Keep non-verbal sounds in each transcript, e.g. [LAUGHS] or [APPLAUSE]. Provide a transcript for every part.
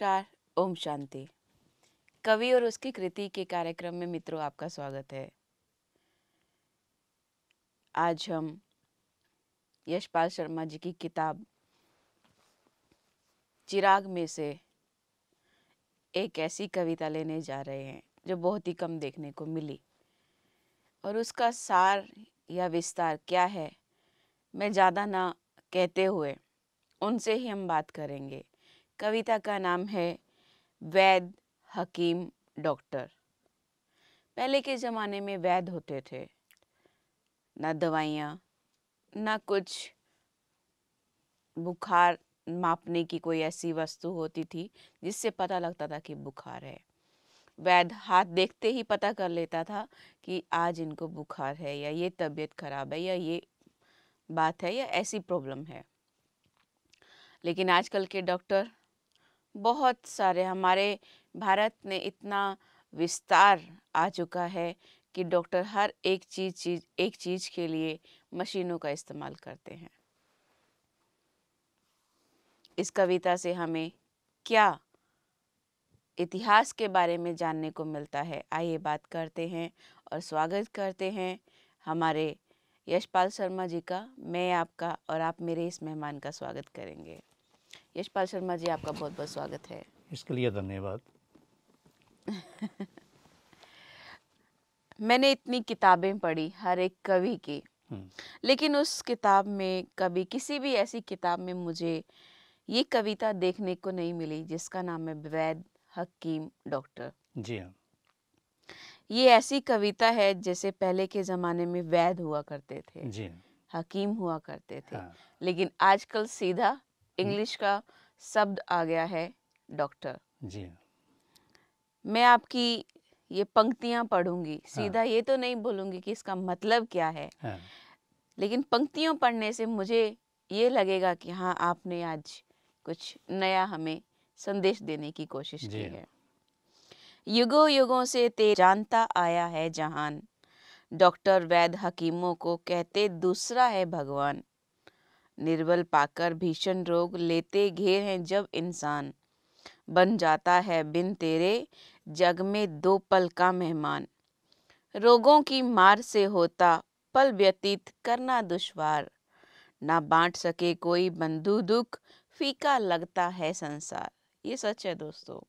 नमस्कार ओम शांति कवि और उसकी कृति के कार्यक्रम में मित्रों आपका स्वागत है आज हम यशपाल शर्मा जी की किताब चिराग में से एक ऐसी कविता लेने जा रहे हैं जो बहुत ही कम देखने को मिली और उसका सार या विस्तार क्या है मैं ज़्यादा ना कहते हुए उनसे ही हम बात करेंगे कविता का नाम है वैद हकीम डॉक्टर पहले के ज़माने में वैद होते थे ना दवाइयाँ ना कुछ बुखार मापने की कोई ऐसी वस्तु होती थी जिससे पता लगता था कि बुखार है वैद हाथ देखते ही पता कर लेता था कि आज इनको बुखार है या ये तबीयत खराब है या ये बात है या ऐसी प्रॉब्लम है लेकिन आजकल के डॉक्टर बहुत सारे हमारे भारत ने इतना विस्तार आ चुका है कि डॉक्टर हर एक चीज चीज एक चीज के लिए मशीनों का इस्तेमाल करते हैं इस कविता से हमें क्या इतिहास के बारे में जानने को मिलता है आइए बात करते हैं और स्वागत करते हैं हमारे यशपाल शर्मा जी का मैं आपका और आप मेरे इस मेहमान का स्वागत करेंगे यशपाल शर्मा जी आपका बहुत बहुत स्वागत है इसके लिए धन्यवाद [LAUGHS] मैंने इतनी किताबें पढ़ी हर एक कवि की हम्म। लेकिन उस किताब में कभी किसी भी ऐसी किताब में मुझे ये कविता देखने को नहीं मिली जिसका नाम है वैद हकीम डॉक्टर जी हाँ ये ऐसी कविता है जैसे पहले के जमाने में वैद हुआ करते थे जी हाँ। हकीम हुआ करते थे हाँ। लेकिन आजकल सीधा हम्म। इंग्लिश का शब्द आ गया है डॉक्टर जी मैं आपकी ये पंक्तियां पढ़ूंगी सीधा हाँ। ये तो नहीं बोलूंगी कि इसका मतलब क्या है हाँ। लेकिन पंक्तियों पढ़ने से मुझे ये लगेगा कि हाँ आपने आज कुछ नया हमें संदेश देने की कोशिश की है युगो युगों से ते जानता आया है जहान डॉक्टर वैद हकीमों को कहते दूसरा है भगवान निर्बल पाकर भीषण रोग लेते घेर हैं जब इंसान बन जाता है बिन तेरे जग में दो पल का मेहमान रोगों की मार से होता पल व्यतीत करना दुश्वार ना बांट सके कोई बंधु दुख फीका लगता है संसार ये सच है दोस्तों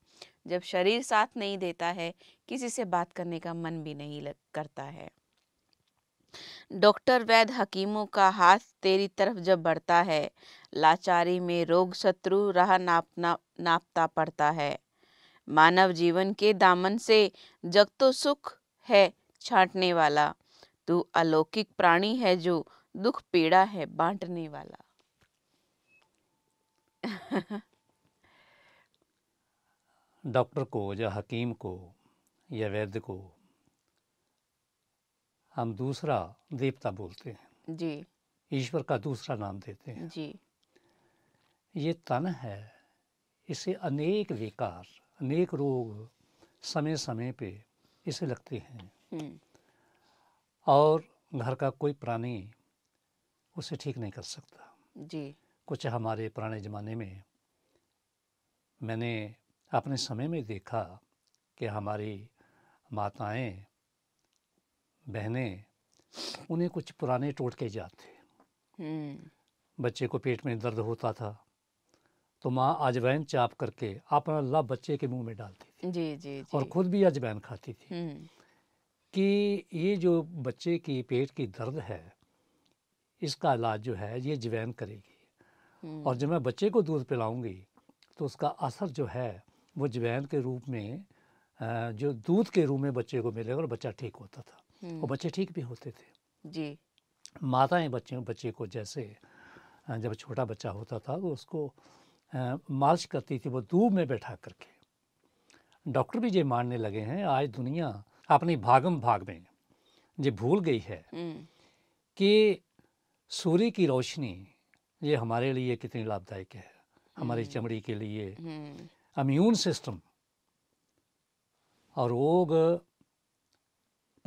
जब शरीर साथ नहीं देता है किसी से बात करने का मन भी नहीं लग करता है डॉक्टर वैद्य हकीमों का हाथ तेरी तरफ जब बढ़ता है लाचारी में रोग शत्रु राह नापना नापता पड़ता है मानव जीवन के दामन से जग तो सुख है छांटने वाला तू अलौकिक प्राणी है जो दुख पीड़ा है बांटने वाला डॉक्टर को या हकीम को या वैद्य को हम दूसरा देवता बोलते हैं जी ईश्वर का दूसरा नाम देते हैं जी ये तन है इसे अनेक विकार अनेक रोग समय समय पे इसे लगते हैं हम्म। और घर का कोई प्राणी उसे ठीक नहीं कर सकता जी कुछ हमारे पुराने ज़माने में मैंने अपने समय में देखा कि हमारी माताएं बहनें उन्हें कुछ पुराने टोटके याद थे हम्म। बच्चे को पेट में दर्द होता था तो माँ अजवैन चाप करके अपना लब बच्चे के मुंह में डालती थी जी, जी, जी। और खुद भी अजवैन खाती थी हम्म। कि ये जो बच्चे की पेट की दर्द है इसका इलाज जो है ये जवैन करेगी हम्म। और जब मैं बच्चे को दूध पिलाऊंगी तो उसका असर जो है वो जवैन के रूप में जो दूध के रूप में बच्चे को मिलेगा और बच्चा ठीक होता था हम्म। और बच्चे ठीक भी होते थे जी माताएं बच्चे बच्चे को जैसे जब छोटा बच्चा होता था तो उसको मालिश करती थी वो धूप में बैठा करके डॉक्टर भी ये मानने लगे हैं आज दुनिया अपनी भागम भाग में ये भूल गई है हम्म। कि सूर्य की रोशनी ये हमारे लिए कितनी लाभदायक है हमारी हम्म। चमड़ी के लिए इम्यून सिस्टम और रोग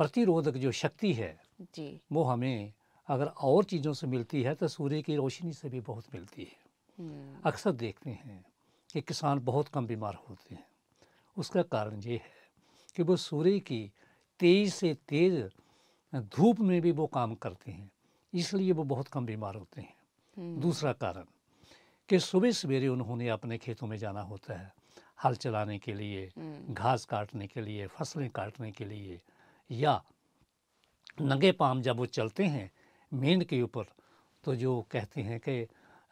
प्रतिरोधक जो शक्ति है जी वो हमें अगर और चीज़ों से मिलती है तो सूर्य की रोशनी से भी बहुत मिलती है हम्म। अक्सर देखते हैं कि किसान बहुत कम बीमार होते हैं उसका कारण ये है कि वो सूर्य की तेज से तेज धूप में भी वो काम करते हैं इसलिए वो बहुत कम बीमार होते हैं हम्म। दूसरा कारण कि सुबह सवेरे उन्होंने अपने खेतों में जाना होता है हल चलाने के लिए हम्म। घास काटने के लिए फसलें काटने के लिए या नंगे पाम जब वो चलते हैं मेंढ के ऊपर तो जो कहते हैं कि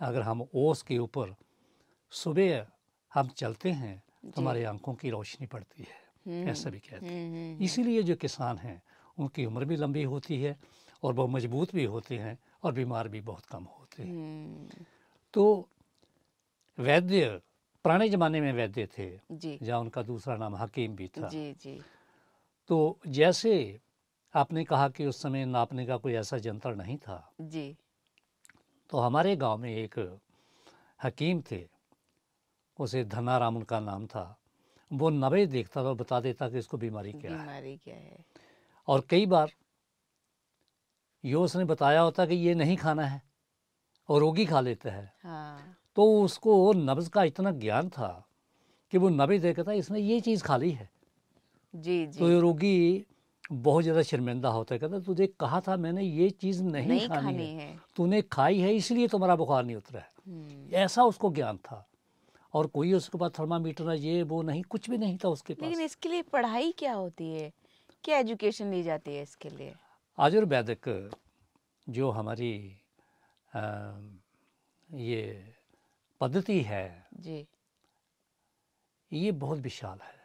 अगर हम ओस के ऊपर सुबह हम चलते हैं तो हमारे आंखों की रोशनी पड़ती है हम्म, ऐसा भी कहते हैं हम्म, हम्म, इसीलिए जो किसान हैं उनकी उम्र भी लंबी होती है और वो मजबूत भी होते हैं और बीमार भी बहुत कम होते हैं तो वैद्य पुराने जमाने में वैद्य थे जहाँ उनका दूसरा नाम हकीम भी था जी, जी। तो जैसे आपने कहा कि उस समय नापने का कोई ऐसा जंतर नहीं था जी तो हमारे गांव में एक हकीम थे उसे धनाराम उनका नाम था वो नबे देखता था बता देता कि इसको बीमारी क्या बीमारी है क्या है और कई बार ये उसने बताया होता कि ये नहीं खाना है और रोगी खा लेता है हाँ। तो उसको नब्ज का इतना ज्ञान था कि वो नबे देखता इसने ये चीज़ खा ली है जी जी तो ये रोगी बहुत ज़्यादा शर्मिंदा होता है कहता तुझे कहा था मैंने ये चीज़ नहीं, नहीं खानी, खानी है, है। तूने खाई है इसलिए तुम्हारा बुखार नहीं उतरा है हम्म। ऐसा उसको ज्ञान था और कोई उसके पास थर्मामीटर ये वो नहीं कुछ भी नहीं था उसके पास लेकिन इसके लिए पढ़ाई क्या होती है क्या एजुकेशन ली जाती है इसके लिए आयुर्वेदिक जो हमारी आ, ये पद्धति है जी ये बहुत विशाल है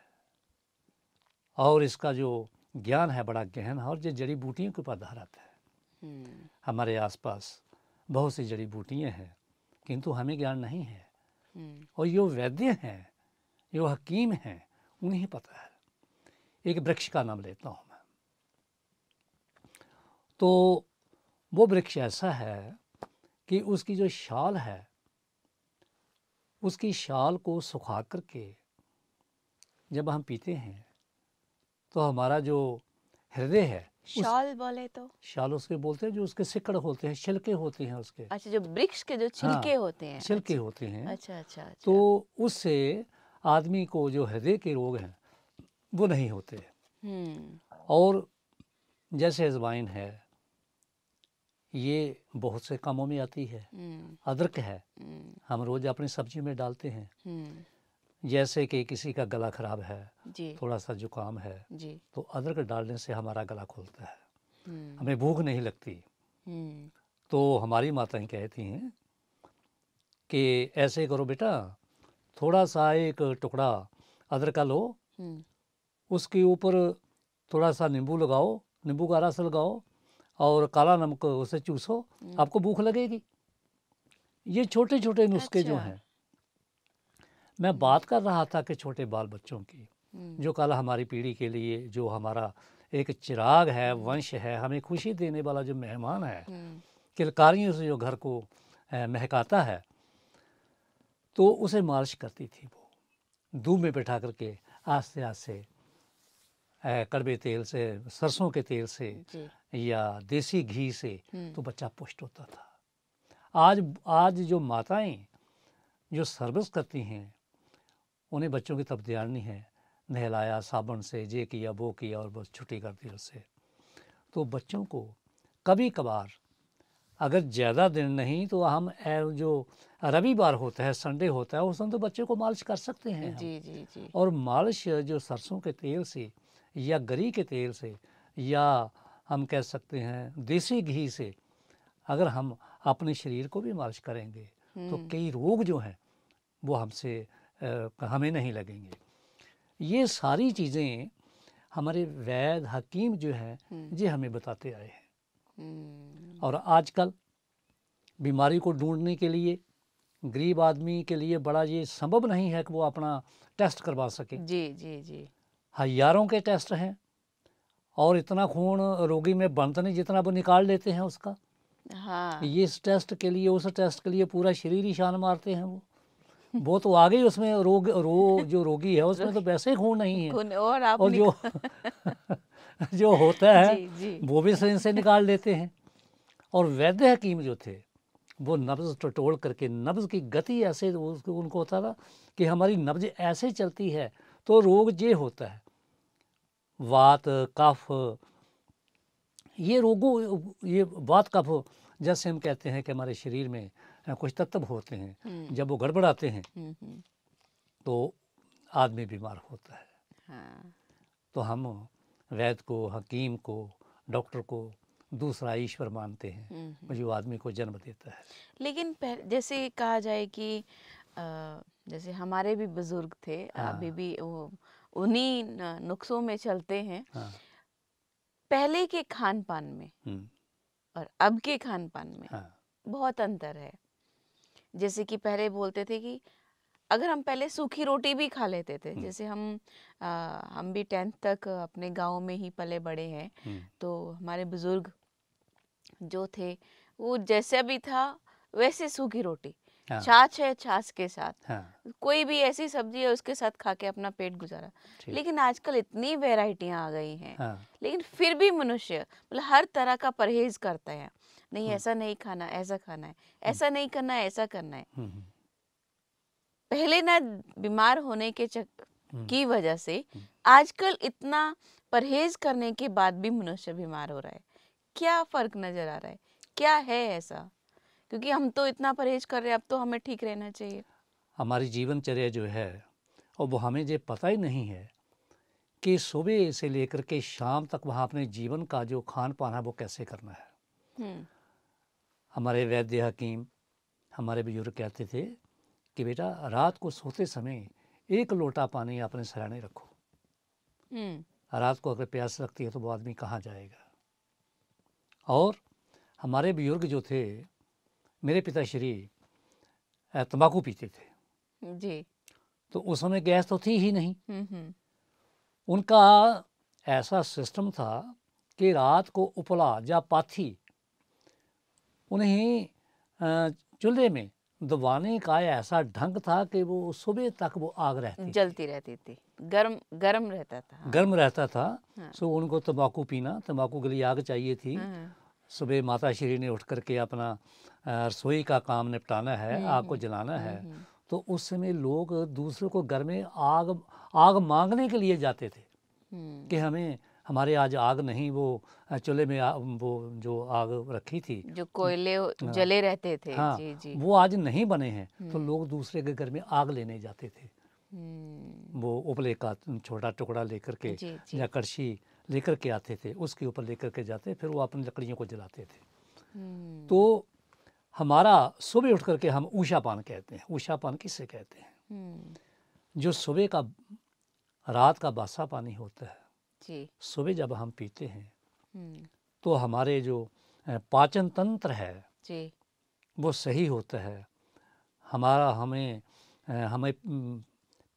और इसका जो ज्ञान है बड़ा गहन है और ये जड़ी बूटियों के ऊपर आधारित है हम्म। हमारे आसपास बहुत सी जड़ी बूटियाँ हैं किंतु हमें ज्ञान नहीं है हम्म। और यो वैद्य हैं यो हकीम हैं उन्हें पता है एक वृक्ष का नाम लेता हूँ मैं तो वो वृक्ष ऐसा है कि उसकी जो शाल है उसकी शाल को सुखा करके जब हम पीते हैं तो हमारा जो हृदय है शाल बोले तो शाल उसके बोलते हैं जो उसके सिकड़ होते हैं छिलके होते हैं उसके अच्छा जो वृक्ष के जो छिलके हाँ, होते हैं छिलके अच्छा, होते हैं अच्छा अच्छा, अच्छा। तो उससे आदमी को जो हृदय के रोग हैं वो नहीं होते हम्म। और जैसे अजवाइन है ये बहुत से कामों में आती है हम्म। अदरक है हम्म। हम रोज अपनी सब्जी में डालते हैं जैसे कि किसी का गला खराब है जी। थोड़ा सा जुकाम है जी। तो अदरक डालने से हमारा गला खुलता है हम्म। हमें भूख नहीं लगती हम्म। तो हमारी माताएं कहती हैं कि ऐसे करो बेटा थोड़ा सा एक टुकड़ा अदरक का लो हम्म। उसके ऊपर थोड़ा सा नींबू लगाओ नींबू का रस लगाओ और काला नमक उसे चूसो आपको भूख लगेगी ये छोटे छोटे नुस्खे अच्छा। जो हैं मैं बात कर रहा था कि छोटे बाल बच्चों की हम्म। जो कल हमारी पीढ़ी के लिए जो हमारा एक चिराग है हम्म। वंश है हमें खुशी देने वाला जो मेहमान है हम्म। किलकारियों से जो घर को महकाता है तो उसे मालिश करती थी वो धूप में बैठा करके आस्ते आस्ते कड़वे तेल से सरसों के तेल से या देसी घी से तो बच्चा पुष्ट होता था आज आज जो माताएं जो सर्विस करती हैं उन्हें बच्चों की तब ध्यान नहीं है नहलाया साबुन से ये किया वो किया और बस छुट्टी कर दी उससे तो बच्चों को कभी कभार अगर ज़्यादा दिन नहीं तो हम जो रविवार होता है संडे होता है उस दिन तो बच्चे को मालिश कर सकते हैं जी जी जी और मालिश जो सरसों के तेल से या गरी के तेल से या हम कह सकते हैं देसी घी से अगर हम अपने शरीर को भी मालिश करेंगे तो हम्म। कई रोग जो हैं वो हमसे हमें नहीं लगेंगे ये सारी चीज़ें हमारे वैद हकीम जो है ये हम्म। हमें बताते आए हैं हम्म। और आजकल बीमारी को ढूंढने के लिए गरीब आदमी के लिए बड़ा ये संभव नहीं है कि वो अपना टेस्ट करवा सके जी जी जी हजारों के टेस्ट हैं और इतना खून रोगी में बनता नहीं जितना वो निकाल लेते हैं उसका हाँ ये इस टेस्ट के लिए उस टेस्ट के लिए पूरा शरीर ही शान मारते हैं वो वो तो आ गई उसमें रोग रो जो रोगी है उसमें तो वैसे ही खून नहीं है और, आप और जो [LAUGHS] जो होता है जी, जी। वो भी शरीर से निकाल लेते हैं और वैद्य हकीम जो थे वो नब्ज़ टटोल करके नब्ज़ की गति ऐसे उनको होता था कि हमारी नब्ज़ ऐसे चलती है तो रोग ये होता है वात कफ ये रोगों ये वात कफ जैसे हम कहते हैं कि हमारे शरीर में कुछ तत्व होते हैं जब वो गड़बड़ाते हैं तो आदमी बीमार होता है हाँ। तो हम वैद को हकीम को डॉक्टर को दूसरा ईश्वर मानते हैं जो आदमी को जन्म देता है लेकिन जैसे कहा जाए कि जैसे हमारे भी बुजुर्ग थे हाँ। अभी भी उन्हीं नुस्खों में चलते हैं हाँ। पहले के खान पान में और अब के खान पान में हाँ। बहुत अंतर है जैसे कि पहले बोलते थे कि अगर हम पहले सूखी रोटी भी खा लेते थे जैसे हम आ, हम भी टेंथ तक अपने गांव में ही पले बड़े हैं तो हमारे बुजुर्ग जो थे वो जैसा भी था वैसे सूखी रोटी हाँ। छाछ है छाछ के साथ हाँ। कोई भी ऐसी सब्जी है उसके साथ खा के अपना पेट गुजारा लेकिन आजकल इतनी वेराइटियाँ आ गई हैं हाँ। लेकिन फिर भी मनुष्य मतलब हर तरह का परहेज करता है नहीं हम्म। ऐसा नहीं खाना ऐसा खाना है हम्म। ऐसा नहीं करना है ऐसा करना है हम्म, पहले ना बीमार होने के चक की वजह से आजकल इतना परहेज करने के बाद भी मनुष्य बीमार हो रहा है क्या फर्क नजर आ रहा है क्या है ऐसा क्योंकि हम तो इतना परहेज कर रहे हैं अब तो हमें ठीक रहना चाहिए हमारी जीवनचर्या जो है और वो हमें जो पता ही नहीं है कि सुबह से लेकर के शाम तक वहाँ अपने जीवन का जो खान पान है वो कैसे करना है हम्म। हमारे वैद्य हकीम हमारे बुजुर्ग कहते थे कि बेटा रात को सोते समय एक लोटा पानी अपने सराहने रखो हम्म। रात को अगर प्यास लगती है तो वो आदमी कहाँ जाएगा और हमारे बुजुर्ग जो थे मेरे पिताश्री तंबाकू पीते थे जी तो उस समय गैस तो थी ही नहीं हम्म, हम्म। उनका ऐसा सिस्टम था कि रात को उपला या पाथी उन्हें चूल्हे में दबाने का ऐसा ढंग था कि वो सुबह तक वो आग रहती जलती रहती थी गर्म गर्म रहता था गर्म रहता था हाँ। सो उनको तंबाकू पीना तंबाकू के लिए आग चाहिए थी हाँ। सुबह माता श्री ने उठ करके अपना रसोई का काम निपटाना है हम्म, आग को हम्म, जलाना है हम्म, तो उस समय लोग दूसरों को घर में आग आग मांगने के लिए जाते थे कि हमें हमारे आज आग नहीं वो चूल्हे में आ, वो जो आग रखी थी जो कोयले हाँ। जले रहते थे हाँ, जी जी वो आज नहीं बने हैं तो लोग दूसरे के घर में आग लेने जाते थे वो उपले का छोटा टुकड़ा लेकर के या कड़छी लेकर के आते थे उसके ऊपर लेकर के जाते फिर वो अपनी लकड़ियों को जलाते थे तो हमारा सुबह उठ करके हम ऊषा पान कहते हैं ऊषा पान किसे कहते हैं हम्म। जो सुबह का रात का बासा पानी होता है सुबह जब हम पीते हैं हम्म। तो हमारे जो पाचन तंत्र है जी वो सही होता है हमारा हमें हमें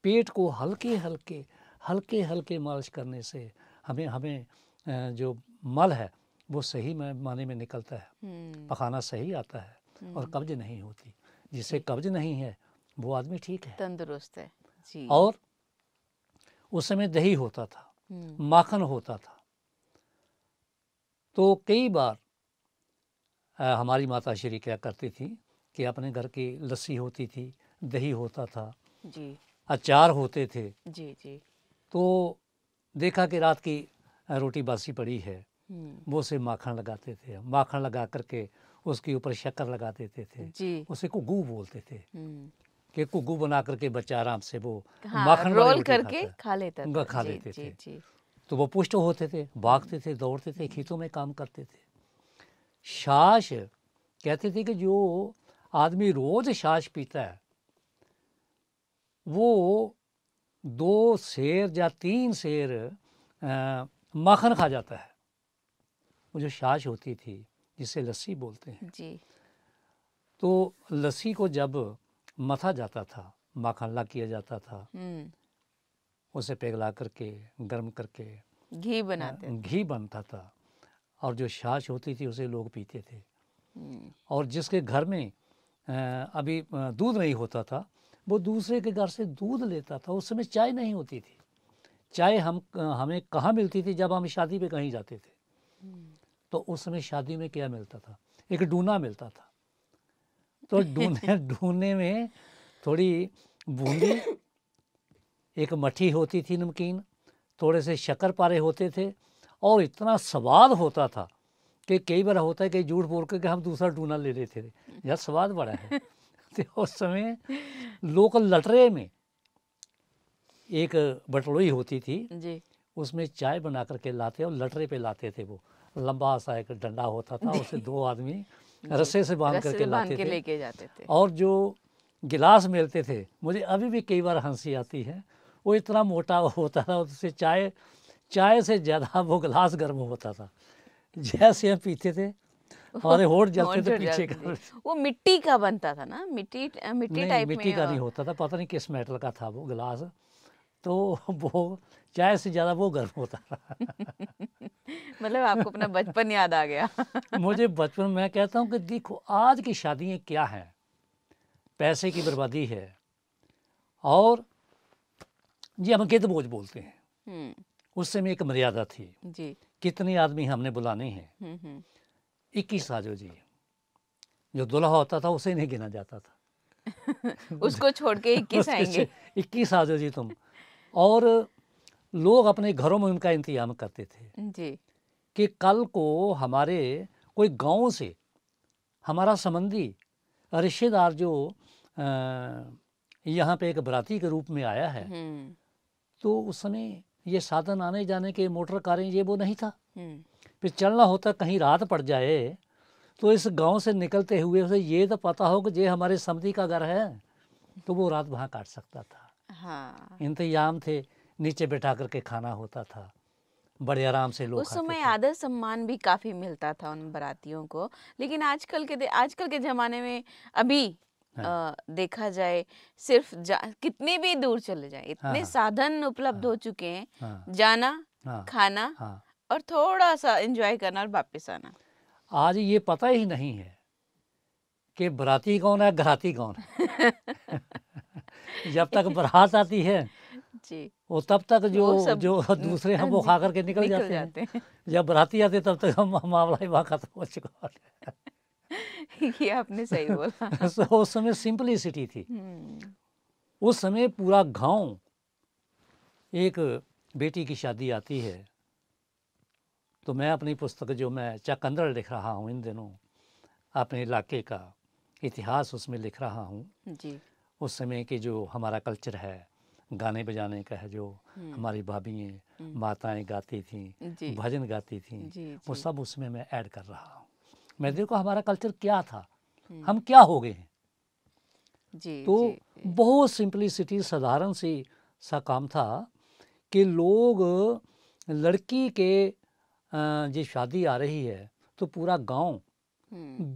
पेट को हल्के हल्के हल्के हल्के मालिश करने से हमें हमें जो मल है वो सही माने में निकलता है हम्म। पखाना सही आता है और हम्म। कब्ज नहीं होती जिसे कब्ज नहीं है वो आदमी ठीक है तंदुरुस्त है जी। और उस समय दही होता था हम्म। माखन होता था तो कई बार आ, हमारी माता श्री क्या करती थी कि अपने घर की लस्सी होती थी दही होता था जी अचार होते थे जी जी तो देखा कि रात की रोटी बासी पड़ी है हम्म। वो से माखन लगाते थे माखन लगा करके उसके ऊपर शक्कर लगा देते थे जी। उसे कुगू बोलते थे हम्म। कि कुगू बना करके बच्चा आराम से वो हाँ, माखन रोल करके खा लेता खा लेते थे तो वो पुष्ट होते थे भागते थे दौड़ते थे हम्म। खेतों में काम करते थे शाश कहते थे कि जो आदमी रोज शाश पीता है वो दो शेर या तीन शेर माखन खा जाता है वो जो शाश होती थी जिसे लस्सी बोलते हैं जी तो लस्सी को जब मथा जाता था माखनला किया जाता था हम्म। उसे पिघला करके गर्म करके घी बनाते हाँ, घी बनता था और जो छाछ होती थी उसे लोग पीते थे हम्म। और जिसके घर में अभी दूध नहीं होता था वो दूसरे के घर से दूध लेता था उस समय चाय नहीं होती थी चाय हम हमें कहाँ मिलती थी जब हम शादी पे कहीं जाते थे हम्म। तो उस समय शादी में क्या मिलता था एक डूना मिलता था तो डूने [LAUGHS] डूने में थोड़ी बूंदी एक मठी होती थी नमकीन थोड़े से शक्कर पारे होते थे और इतना स्वाद होता था कि कई बार होता है कि झूठ बोल के हम दूसरा डूना ले लेते थे यार स्वाद बड़ा है [LAUGHS] तो उस समय लोग लटरे में एक बटलोई होती थी जी उसमें चाय बना करके लाते और लटरे पे लाते थे वो लंबा सा एक डंडा होता था [LAUGHS] उसे दो आदमी रस्से से बांध करके लाते थे लेके जाते थे और जो गिलास मिलते थे मुझे अभी भी कई बार हंसी आती है वो इतना मोटा होता था उससे चाय चाय से ज़्यादा वो गिलास गर्म होता था जैसे हम पीते थे हमारे [LAUGHS] होठ जलते थे पीछे का वो मिट्टी का बनता था ना मिट्टी मिट्टी टाइप मिट्टी का नहीं होता था पता नहीं किस मेटल का था वो गिलास तो [LAUGHS] वो चाय से ज़्यादा वो गर्म होता रहा [LAUGHS] मतलब आपको अपना बचपन याद आ गया [LAUGHS] मुझे बचपन मैं कहता हूँ कि देखो आज की शादियाँ क्या हैं पैसे की बर्बादी है और जी हम गिद बोझ बोलते हैं हम्म। उस समय एक मर्यादा थी जी कितने आदमी हमने बुलाने हैं हम्म, हम्म। इक्कीस आजो जी जो दुल्हा होता था उसे नहीं गिना जाता था उसको छोड़ के इक्कीस आएंगे इक्कीस आजो जी तुम और लोग अपने घरों में उनका इंतजाम करते थे जी कि कल को हमारे कोई गांव से हमारा संबंधी रिश्तेदार जो यहाँ पे एक बराती के रूप में आया है हम्म। तो उस समय ये साधन आने जाने के मोटर कारें ये वो नहीं था हम्म। फिर चलना होता कहीं रात पड़ जाए तो इस गांव से निकलते हुए उसे ये तो पता हो कि ये हमारे समति का घर है तो वो रात वहाँ काट सकता था हाँ। इंतजाम थे नीचे बैठा करके खाना होता था बड़े आराम से लोग उस समय आदर सम्मान भी काफी मिलता था उन बरातियों को लेकिन आजकल के आजकल के जमाने में अभी आ, हाँ। देखा जाए सिर्फ जा, कितने भी दूर चले जाए इतने हाँ, हाँ। साधन उपलब्ध हाँ। हो चुके हैं हाँ। जाना हाँ। खाना हाँ। और थोड़ा सा एंजॉय करना और वापस आना आज ये पता ही नहीं है कि बराती कौन है घराती कौन है [LAUGHS] जब तक बरात आती है जी वो तब तक जो जो दूसरे हम वो खा हाँ करके निकल, निकल जाते, जाते हैं जब बराती आते तब तक हम मामला ही वहाँ खत्म हो चुका [LAUGHS] ये आपने सही बोला so, [LAUGHS] उस समय सिंपलिसिटी थी हम्म। उस समय पूरा गांव एक बेटी की शादी आती है तो मैं अपनी पुस्तक जो मैं चकंदर लिख रहा हूँ इन दिनों अपने इलाके का इतिहास उसमें लिख रहा हूँ जी उस समय के जो हमारा कल्चर है गाने बजाने का है जो हमारी भाभी माताएं गाती थी भजन गाती थी वो सब उसमें मैं ऐड कर रहा हूँ मैं देखो हमारा कल्चर क्या था हम क्या हो गए हैं जी, तो जी, बहुत सिंपलिसिटी साधारण सी सा काम था कि लोग लड़की के जो शादी आ रही है तो पूरा गांव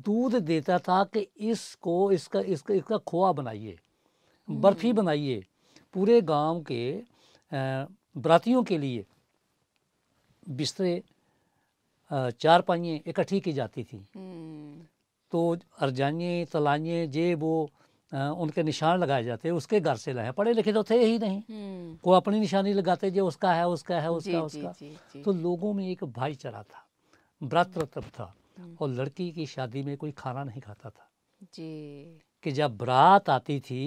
दूध देता था कि इसको इसका इसका इसका खोआ बनाइए बर्फ़ी हम्म। बनाइए पूरे गांव के बरातियों के लिए बिस्तरे चार पाइए इकट्ठी की जाती थी हम्म। तो अर्जानिए तलाइए जे वो उनके निशान लगाए जाते उसके घर से लाए पढ़े लिखे तो थे ही नहीं वो हम्म। अपनी निशानी लगाते जो उसका है उसका है उसका जी, उसका जी, जी, तो लोगों में एक भाईचारा था ब्रातृत्व था और लड़की की शादी में कोई खाना नहीं खाता था जी कि जब बरात आती थी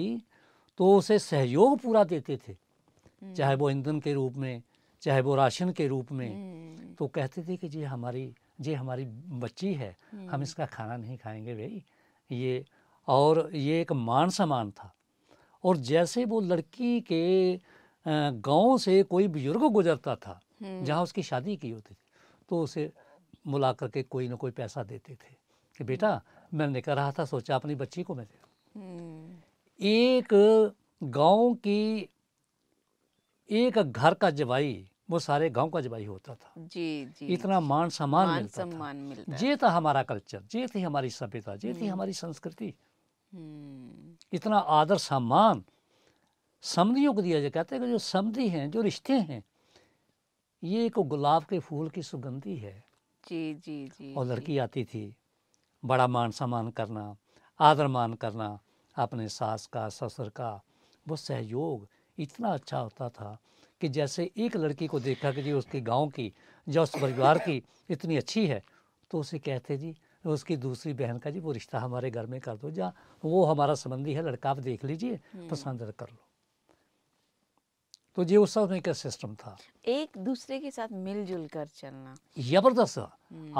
तो उसे सहयोग पूरा देते थे हम्म। चाहे वो ईंधन के रूप में चाहे वो राशन के रूप में हम्म। तो कहते थे कि जी हमारी ये हमारी बच्ची है हम हम्म। इसका खाना नहीं खाएंगे भाई ये और ये एक मान सम्मान था और जैसे वो लड़की के गांव से कोई बुजुर्ग गुजरता था जहाँ उसकी शादी की होती थी तो उसे बुला करके कोई ना कोई पैसा देते थे कि बेटा मैं निकल रहा था सोचा अपनी बच्ची को मैं दे एक गांव की एक घर का जवाई वो सारे गांव का जवाई होता था जी जी इतना मान सम्मान मिलता सम्मान था। मिलता ये था हमारा कल्चर ये थी हमारी सभ्यता ये थी हम्म। हमारी संस्कृति हम्म। इतना आदर सम्मान समधियों को दिया जाए कहते हैं कि जो समधि हैं जो रिश्ते हैं ये एक गुलाब के फूल की सुगंधी है जी जी जी और लड़की आती थी बड़ा मान सम्मान करना आदर मान करना अपने सास का ससुर का वो सहयोग इतना अच्छा होता था कि जैसे एक लड़की को देखा कि जी उसके गांव की या उस परिवार की इतनी अच्छी है तो उसे कहते जी उसकी दूसरी बहन का जी वो रिश्ता हमारे घर में कर दो या वो हमारा संबंधी है लड़का आप देख लीजिए पसंद कर लो तो ये उस समय का सिस्टम था एक दूसरे के साथ मिलजुल कर चलना जबरदस्त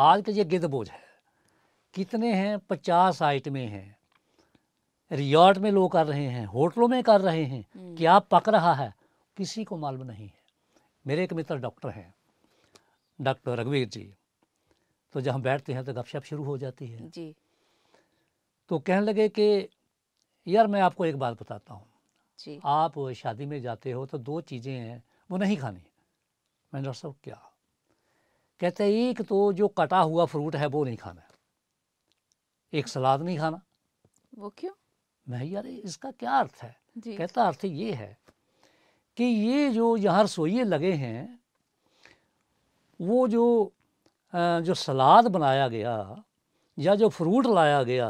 आज का ये गिद्ध बोझ है कितने हैं पचास आइटमें हैं रिजॉर्ट में लोग कर रहे हैं होटलों में कर रहे हैं हम्म। क्या पक रहा है किसी को मालूम नहीं है मेरे एक मित्र डॉक्टर हैं डॉक्टर रघुवीर जी तो जब हम बैठते हैं तो गपशप शुरू हो जाती है जी तो कहने लगे कि यार मैं आपको एक बात बताता हूँ आप शादी में जाते हो तो दो चीज़ें हैं वो नहीं खानी मैंने डॉक्टर साहब क्या कहते हैं एक तो जो कटा हुआ फ्रूट है वो नहीं खाना एक सलाद नहीं खाना वो क्यों मैं इसका क्या अर्थ है कहता अर्थ ये है कि ये जो यहाँ रसोइये लगे हैं वो जो जो सलाद बनाया गया या जो फ्रूट लाया गया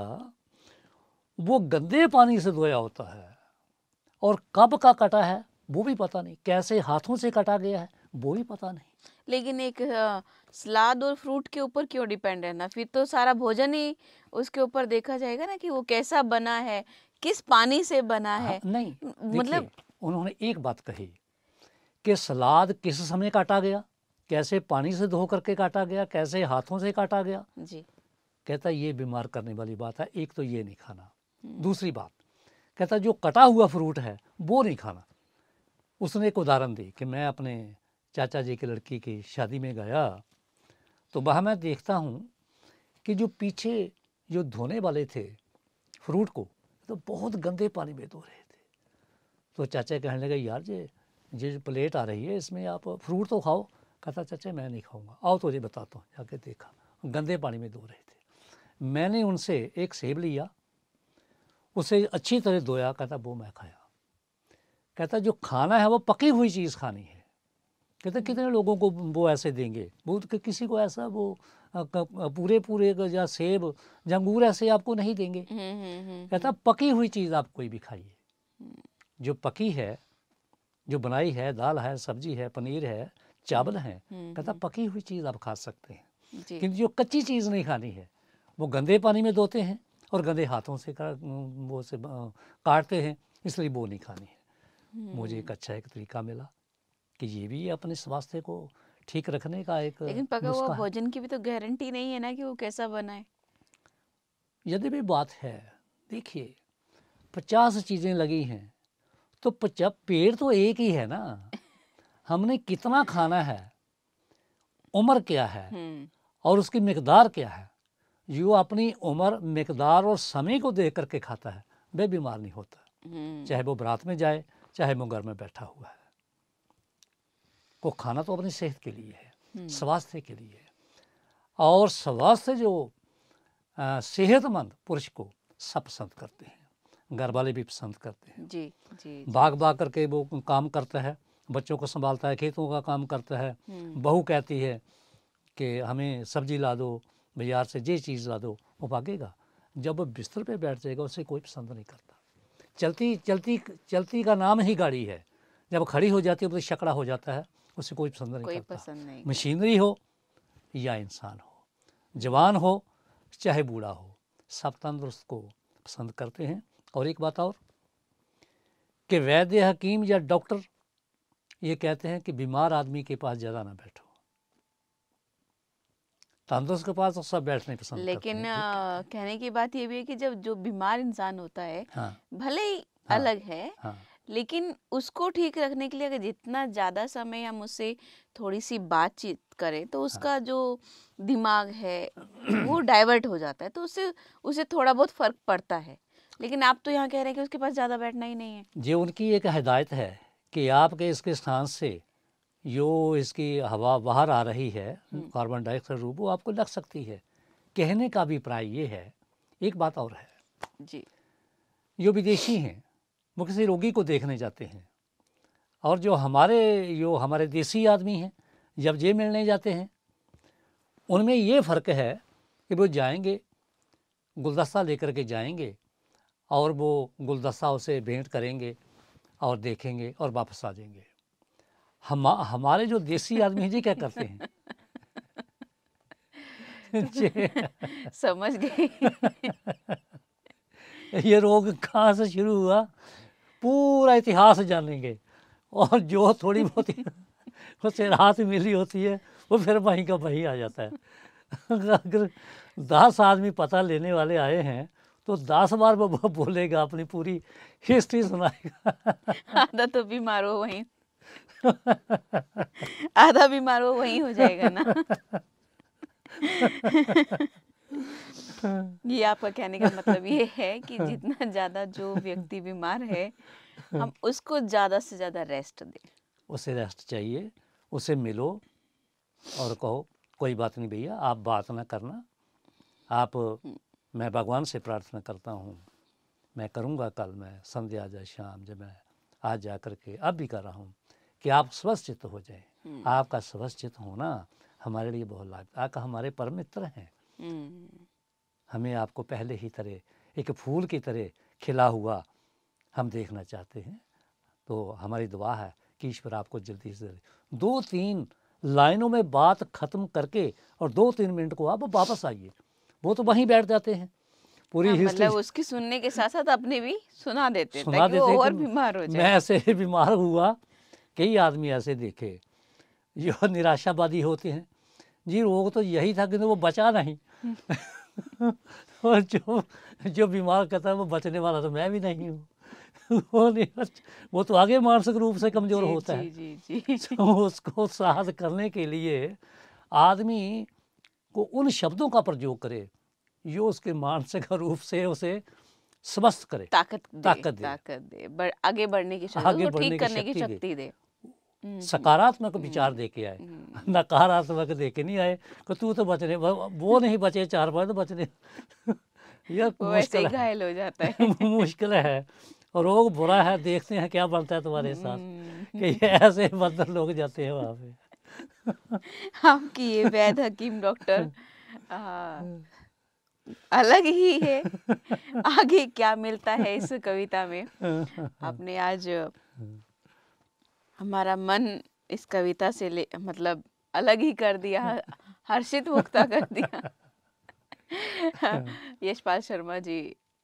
वो गंदे पानी से धोया होता है और कब का कटा है वो भी पता नहीं कैसे हाथों से कटा गया है वो भी पता नहीं लेकिन एक सलाद और फ्रूट के ऊपर क्यों डिपेंड है ना फिर तो सारा भोजन ही उसके ऊपर देखा जाएगा ना कि वो कैसा बना है किस पानी से बना हाँ, है नहीं मतलब उन्होंने एक बात कही कि सलाद किस समय काटा गया कैसे पानी से धो करके काटा गया कैसे हाथों से काटा गया जी कहता ये बीमार करने वाली बात है एक तो ये नहीं खाना हम्म। दूसरी बात कहता जो कटा हुआ फ्रूट है वो नहीं खाना उसने एक उदाहरण दी कि मैं अपने चाचा जी की लड़की की शादी में गया तो वह मैं देखता हूँ कि जो पीछे जो धोने वाले थे फ्रूट को तो बहुत गंदे पानी में धो रहे थे तो चाचा कहने लगे यार ये ये जो प्लेट आ रही है इसमें आप फ्रूट तो खाओ कहता चाचा मैं नहीं खाऊंगा आओ तो ये बताता हूँ जाके देखा गंदे पानी में धो रहे थे मैंने उनसे एक सेब लिया उसे अच्छी तरह धोया कहता वो मैं खाया कहता जो खाना है वो पकी हुई चीज़ खानी है कहता कितने लोगों को वो ऐसे देंगे बोल तो कि किसी को ऐसा वो पूरे पूरे या सेब या अंगूर ऐसे आपको नहीं देंगे हम्म, हम्म, हम्म, कहता पकी हुई चीज़ आप कोई भी खाइए जो पकी है जो बनाई है दाल है सब्जी है पनीर है चावल है कहता पकी हुई चीज़ आप खा सकते हैं किंतु जो कच्ची चीज़ नहीं खानी है वो गंदे पानी में धोते हैं और गंदे हाथों से का, वो से काटते हैं इसलिए वो नहीं खानी है मुझे एक अच्छा एक तरीका मिला कि ये भी अपने स्वास्थ्य को ठीक रखने का एक लेकिन पका हुआ भोजन की भी तो गारंटी नहीं है ना कि वो कैसा बना है यदि भी बात है देखिए पचास चीज़ें लगी हैं तो पचा पेड़ तो एक ही है ना [LAUGHS] हमने कितना खाना है उम्र क्या है हम्म। और उसकी मकदार क्या है जो अपनी उम्र मकदार और समय को देख करके खाता है वह बीमार नहीं होता हम्म। चाहे वो बरात में जाए चाहे वो घर में बैठा हुआ है वो खाना तो अपनी सेहत के लिए है हम्म। स्वास्थ्य के लिए है और स्वास्थ्य जो सेहतमंद पुरुष को सब पसंद करते हैं घर वाले भी पसंद करते हैं जी, जी, जी बाग करके वो काम करता है बच्चों को संभालता है खेतों का काम करता है हम्म। बहू कहती है कि हमें सब्जी ला दो बाजार से ये चीज़ ला दो वो भागेगा जब वो बिस्तर पे बैठ जाएगा उसे कोई पसंद नहीं करता चलती चलती चलती का नाम ही गाड़ी है जब खड़ी हो जाती है तो शकड़ा हो जाता है उसे कोई पसंद नहीं कोई करता पसंद नहीं मशीनरी हो या इंसान हो जवान हो चाहे बूढ़ा हो सब तंदुरुस्त को पसंद करते हैं और एक बात और कि वैद्य हकीम या डॉक्टर ये कहते हैं कि बीमार आदमी के पास ज़्यादा ना बैठो तंदुरुस्त के पास तो सब बैठने पसंद लेकिन आ, कहने की बात ये भी है कि जब जो बीमार इंसान होता है हाँ, भले ही हाँ, अलग है हाँ, लेकिन उसको ठीक रखने के लिए अगर जितना ज़्यादा समय हम उससे थोड़ी सी बातचीत करें तो हाँ। उसका हाँ। जो दिमाग है वो [CLEARS THROAT] डाइवर्ट हो जाता है तो उससे उसे थोड़ा बहुत फ़र्क पड़ता है लेकिन आप तो यहाँ कह रहे हैं कि उसके पास ज़्यादा बैठना ही नहीं है जी उनकी एक हदायत है कि आपके इसके स्थान से जो इसकी हवा बाहर आ रही है कार्बन डाइऑक्साइड रूप वो आपको लग सकती है कहने का अभिप्राय ये है एक बात और है जी जो विदेशी हैं वो किसी रोगी को देखने जाते हैं और जो हमारे जो हमारे देसी आदमी हैं जब ये मिलने जाते हैं उनमें ये फ़र्क है कि वो जाएंगे गुलदस्ता लेकर के जाएंगे और वो गुलदस्ता उसे भेंट करेंगे और देखेंगे और वापस आ जाएंगे हम हमारे जो देसी आदमी जी क्या करते हैं समझ गई [LAUGHS] ये रोग कहाँ से शुरू हुआ पूरा इतिहास जानेंगे और जो थोड़ी बहुत उसे राहत मिली होती है वो फिर वहीं का वहीं आ जाता है अगर दस आदमी पता लेने वाले आए हैं तो दस बार वो बोलेगा अपनी पूरी हिस्ट्री सुनाएगा आधा तो भी मारो वहीं आधा भी मारो वहीं हो जाएगा ना [LAUGHS] ये आपका कहने का मतलब ये है कि जितना ज़्यादा जो व्यक्ति बीमार है हम उसको ज़्यादा से ज़्यादा रेस्ट दें उसे रेस्ट चाहिए उसे मिलो और कहो कोई बात नहीं भैया आप बात ना करना आप मैं भगवान से प्रार्थना करता हूँ मैं करूँगा कल मैं संध्या जाए शाम जब मैं आज जा कर के अब भी कर रहा हूँ कि आप स्वस्थ हो जाए हम्म। आपका स्वस्थ होना हमारे लिए बहुत लाभ आपका हमारे परम मित्र हैं हम्म। हमें आपको पहले ही तरह एक फूल की तरह खिला हुआ हम देखना चाहते हैं तो हमारी दुआ है कि ईश्वर आपको जल्दी से जल्दी दो तीन लाइनों में बात ख़त्म करके और दो तीन मिनट को आप वापस आइए वो तो वहीं बैठ जाते हैं पूरी हाँ, मतलब उसकी सुनने के साथ साथ अपने भी सुना देते सुना देते और बीमार हो जाए मैं ऐसे [LAUGHS] बीमार हुआ कई आदमी ऐसे देखे जो निराशावादी होते हैं जी रोग तो यही था कि वो बचा नहीं [LAUGHS] और जो जो बीमार कहता है वो बचने वाला तो मैं भी नहीं हूँ [LAUGHS] वो नहीं वो तो आगे मानसिक रूप से कमज़ोर होता जी, है जी, जी, जी. [LAUGHS] तो उसको साहस करने के लिए आदमी को उन शब्दों का प्रयोग करे जो उसके मानसिक रूप से उसे स्वस्थ करे ताकत दे, ताकत दे, ताकत दे बर, आगे बढ़ने की आगे बढ़ने करने की शक्ति दे हम्म, सकारात्मक हम्म, विचार दे के आए हम्म, नकारात्मक दे के नहीं आए कि तू तो बचने वो नहीं बचे चार बार तो बचने [LAUGHS] यह मुश्किल घायल हो जाता है [LAUGHS] मुश्किल है रोग बुरा है देखते हैं क्या बनता है तुम्हारे साथ कि ऐसे बदल लोग जाते हैं वहाँ पे आपकी [LAUGHS] ये वैद हकीम डॉक्टर अलग ही है आगे क्या मिलता है इस कविता में आपने आज हमारा मन इस कविता से ले मतलब अलग ही कर दिया [LAUGHS] हर्षित मुक्ता कर दिया [LAUGHS] यशपाल शर्मा जी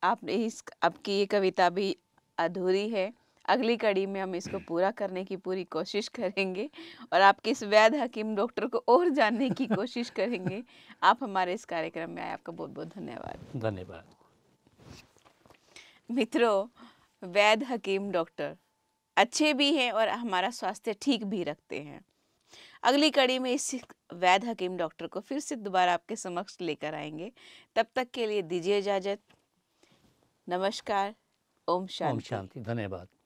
आपने इस आपकी ये कविता भी अधूरी है अगली कड़ी में हम इसको पूरा करने की पूरी कोशिश करेंगे और आपके इस वैध हकीम डॉक्टर को और जानने की [LAUGHS] कोशिश करेंगे आप हमारे इस कार्यक्रम में आए आपका बहुत बहुत धन्यवाद धन्यवाद मित्रों वैध हकीम डॉक्टर अच्छे भी हैं और हमारा स्वास्थ्य ठीक भी रखते हैं अगली कड़ी में इस वैध हकीम डॉक्टर को फिर से दोबारा आपके समक्ष लेकर आएंगे तब तक के लिए दीजिए इजाज़त नमस्कार ओम शांति ओम शांति धन्यवाद